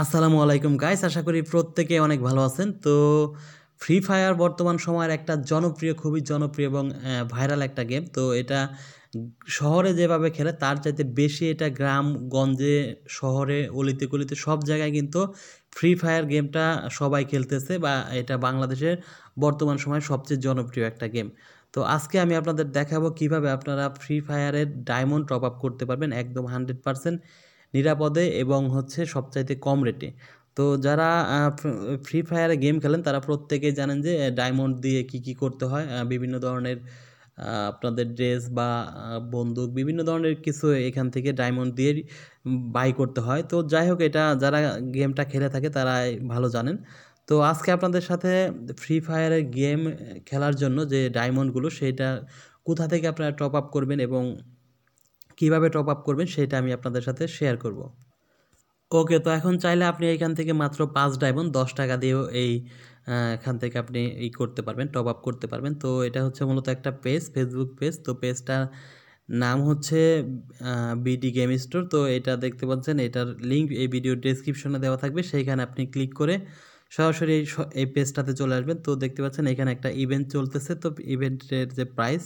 আসসালামু আলাইকুম গাইস আশা করি প্রত্যেকে অনেক ভালো আছেন তো ফ্রি ফায়ার বর্তমান সময়ের একটা জনপ্রিয় খুবই জনপ্রিয় এবং ভাইরাল একটা গেম তো এটা শহরে যেভাবে খেলে তার চাইতে বেশি এটা গ্রাম গঞ্জে শহরে অলিতে কলিতে সব জায়গায় কিন্তু ফ্রি ফায়ার গেমটা সবাই খেলতেছে বা এটা বাংলাদেশের বর্তমান সময়ে সবচেয়ে জনপ্রিয় একটা গেম তো আজকে আমি আপনাদের দেখাবো কিভাবে আপনারা ফ্রি ফায়ারের ডায়মন্ড টপ আপ করতে পারবেন একদম হান্ড্রেড পারসেন্ট নিরাপদে এবং হচ্ছে সবচাইতে কম রেটে তো যারা ফ্রি ফায়ারে গেম খেলেন তারা প্রত্যেকেই জানেন যে ডায়মন্ড দিয়ে কি কি করতে হয় বিভিন্ন ধরনের আপনাদের ড্রেস বা বন্দুক বিভিন্ন ধরনের কিছু এখান থেকে ডায়মন্ড দিয়ে বাই করতে হয় তো যাই হোক এটা যারা গেমটা খেলে থাকে তারা ভালো জানেন তো আজকে আপনাদের সাথে ফ্রি ফায়ারের গেম খেলার জন্য যে ডায়মন্ডগুলো সেটা কোথা থেকে আপনারা টপ আপ করবেন এবং কিভাবে টপ আপ করবেন সেটা আমি আপনাদের সাথে শেয়ার করব ওকে তো এখন চাইলে আপনি এখান থেকে মাত্র পাঁচ ডায়মন্ড দশ টাকা দিয়েও এই এখান থেকে আপনি এই করতে পারবেন টপ আপ করতে পারবেন তো এটা হচ্ছে মূলত একটা পেজ ফেসবুক পেজ তো পেজটার নাম হচ্ছে বিডি গেম স্টোর তো এটা দেখতে পাচ্ছেন এটার লিঙ্ক এই ভিডিও ডিসক্রিপশনে দেওয়া থাকবে সেইখানে আপনি ক্লিক করে সরাসরি এই পেজটাতে চলে আসবেন তো দেখতে পাচ্ছেন এখানে একটা ইভেন্ট চলতেছে তো ইভেন্টের যে প্রাইস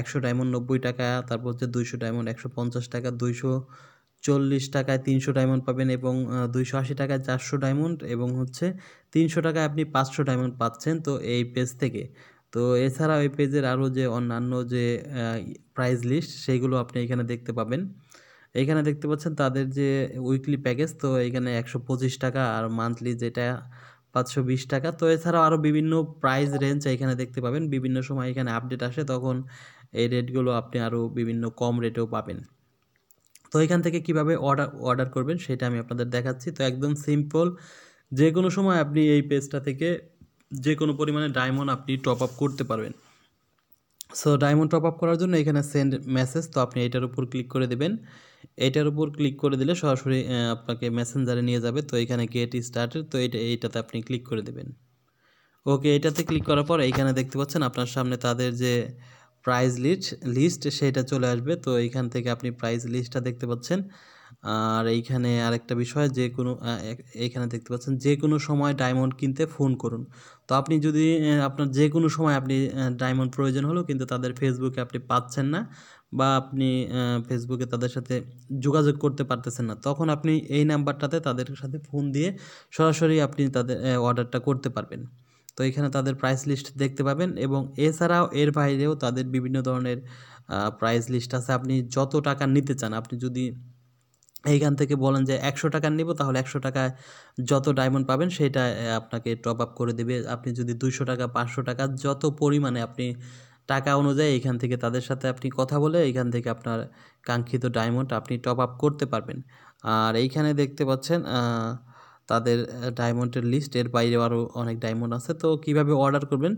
একশো ডায়মন্ড নব্বই টাকা তারপর হচ্ছে দুইশো ডায়মন্ড একশো পঞ্চাশ টাকা দুইশো চল্লিশ টাকায় তিনশো ডায়মন্ড পাবেন এবং দুইশো আশি টাকায় চারশো ডায়মন্ড এবং হচ্ছে তিনশো টাকায় আপনি পাঁচশো ডায়মন্ড পাচ্ছেন তো এই পেজ থেকে তো এছাড়া ওই পেজের আরও যে অন্যান্য যে প্রাইজ লিস্ট সেইগুলো আপনি এখানে দেখতে পাবেন এখানে দেখতে পাচ্ছেন তাদের যে উইকলি প্যাকেজ তো এখানে একশো পঁচিশ টাকা আর মান্থলি যেটা পাঁচশো বিশ টাকা তো এছাড়াও আরও বিভিন্ন প্রাইস রেঞ্জ এখানে দেখতে পাবেন বিভিন্ন সময় এখানে আপডেট আসে তখন এই রেটগুলো আপনি আরও বিভিন্ন কম রেটেও পাবেন তো এখান থেকে কিভাবে অর্ডার অর্ডার করবেন সেটা আমি আপনাদের দেখাচ্ছি তো একদম সিম্পল যে কোনো সময় আপনি এই পেজটা থেকে যে কোনো পরিমাণে ডায়মন্ড আপনি টপ আপ করতে পারবেন সো ডায়মন্ড টপ আপ করার জন্য এখানে সেন্ড মেসেজ তো আপনি এটার উপর ক্লিক করে দেবেন এটার উপর ক্লিক করে দিলে সরাসরি আপনাকে মেসেঞ্জারে নিয়ে যাবে তো এখানে গেট স্টার্টেড তো এটা এইটাতে আপনি ক্লিক করে দেবেন ওকে এটাতে ক্লিক করার পর এইখানে দেখতে পাচ্ছেন আপনার সামনে তাদের যে প্রাইজ লিস্ট লিস্ট সেটা চলে আসবে তো এইখান থেকে আপনি প্রাইজ লিস্টটা দেখতে পাচ্ছেন আর এইখানে আরেকটা বিষয় যে কোনো এইখানে দেখতে পাচ্ছেন যে কোনো সময় ডায়মন্ড কিনতে ফোন করুন তো আপনি যদি আপনার যে কোনো সময় আপনি ডায়মন্ড প্রয়োজন হলো কিন্তু তাদের ফেসবুকে আপনি পাচ্ছেন না বা আপনি ফেসবুকে তাদের সাথে যোগাযোগ করতে পারতেছেন না তখন আপনি এই নাম্বারটাতে তাদের সাথে ফোন দিয়ে সরাসরি আপনি তাদের অর্ডারটা করতে পারবেন তো এখানে তাদের প্রাইস লিস্ট দেখতে পাবেন এবং এছাড়াও এর বাইরেও তাদের বিভিন্ন ধরনের প্রাইস লিস্ট আছে আপনি যত টাকা নিতে চান আপনি যদি এইখান থেকে বলেন যে একশো টাকার নিব তাহলে একশো টাকায় যত ডায়মন্ড পাবেন সেটা আপনাকে টপ আপ করে দেবে আপনি যদি দুইশো টাকা পাঁচশো টাকা যত পরিমাণে আপনি টাকা অনুযায়ী এখান থেকে তাদের সাথে আপনি কথা বলে এখান থেকে আপনার কাঙ্ক্ষিত ডায়মন্ড আপনি টপ আপ করতে পারবেন আর এইখানে দেখতে পাচ্ছেন তাদের ডায়মন্ডের লিস্ট এর বাইরে আরও অনেক ডায়মন্ড আছে তো কিভাবে অর্ডার করবেন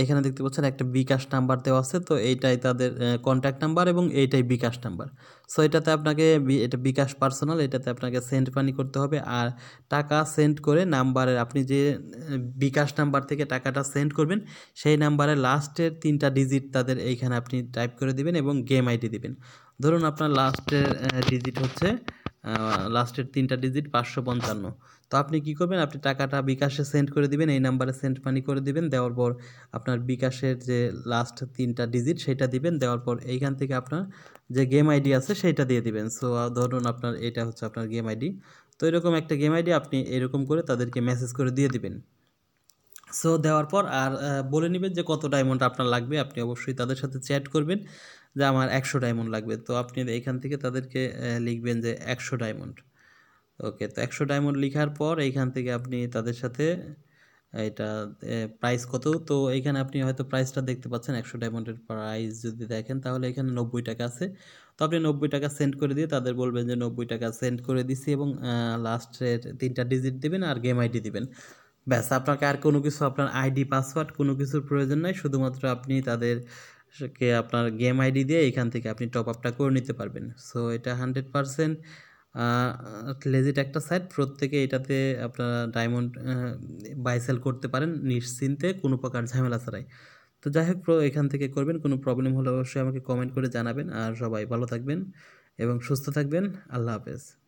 এখানে দেখতে পাচ্ছেন একটা বিকাশ নাম্বার দেওয়া আছে তো এইটাই তাদের কন্ট্যাক্ট নাম্বার এবং এইটাই বিকাশ নাম্বার সো এটাতে আপনাকে এটা বিকাশ পার্সোনাল এটাতে আপনাকে সেন্ড মানি করতে হবে আর টাকা সেন্ড করে নাম্বারের আপনি যে বিকাশ নাম্বার থেকে টাকাটা সেন্ড করবেন সেই নাম্বারে লাস্টের তিনটা ডিজিট তাদের এইখানে আপনি টাইপ করে দিবেন এবং গেম আইডি দিবেন ধরুন আপনার লাস্টের ডিজিট হচ্ছে লাস্টের তিনটা ডিজিট পাঁচশো পঞ্চান্ন তো আপনি কি করবেন আপনি টাকাটা বিকাশে সেন্ড করে দিবেন এই নাম্বারে সেন্ড মানি করে দিবেন দেওয়ার পর আপনার বিকাশের যে লাস্ট তিনটা ডিজিট সেটা দিবেন দেওয়ার পর এইখান থেকে আপনার যে গেম আইডি আছে সেটা দিয়ে দিবেন সো ধরুন আপনার এটা হচ্ছে আপনার গেম আইডি তো এরকম একটা গেম আইডি আপনি এরকম করে তাদেরকে মেসেজ করে দিয়ে দিবেন সো দেওয়ার পর আর বলে নেবেন যে কত ডায়মন্ড আপনার লাগবে আপনি অবশ্যই তাদের সাথে চ্যাট করবেন যে আমার একশো ডায়মন্ড লাগবে তো আপনি এখান থেকে তাদেরকে লিখবেন যে একশো ডায়মন্ড ওকে তো একশো ডায়মন্ড লিখার পর এইখান থেকে আপনি তাদের সাথে এটা প্রাইস কত তো এখানে আপনি হয়তো প্রাইসটা দেখতে পাচ্ছেন একশো ডায়মন্ডের প্রাইস যদি দেখেন তাহলে এখানে নব্বই টাকা আছে তো আপনি নব্বই টাকা সেন্ড করে দিয়ে তাদের বলবেন যে নব্বই টাকা সেন্ড করে দিছি এবং লাস্টের তিনটা ডিজিট দেবেন আর গেম আইডি দেবেন ব্যাস আপনাকে আর কোনো কিছু আপনার আইডি পাসওয়ার্ড কোনো কিছুর প্রয়োজন নাই শুধুমাত্র আপনি তাদের কে আপনার গেম আইডি দিয়ে এখান থেকে আপনি টপ আপটা করে নিতে পারবেন সো এটা হান্ড্রেড পারসেন্ট লেজিট একটা সাইট প্রত্যেকে এটাতে আপনারা ডায়মন্ড বাইসেল করতে পারেন নিশ্চিন্তে কোনো প্রকার ঝামেলা ছাড়াই তো যাই হোক এখান থেকে করবেন কোনো প্রবলেম হলে অবশ্যই আমাকে কমেন্ট করে জানাবেন আর সবাই ভালো থাকবেন এবং সুস্থ থাকবেন আল্লাহ হাফেজ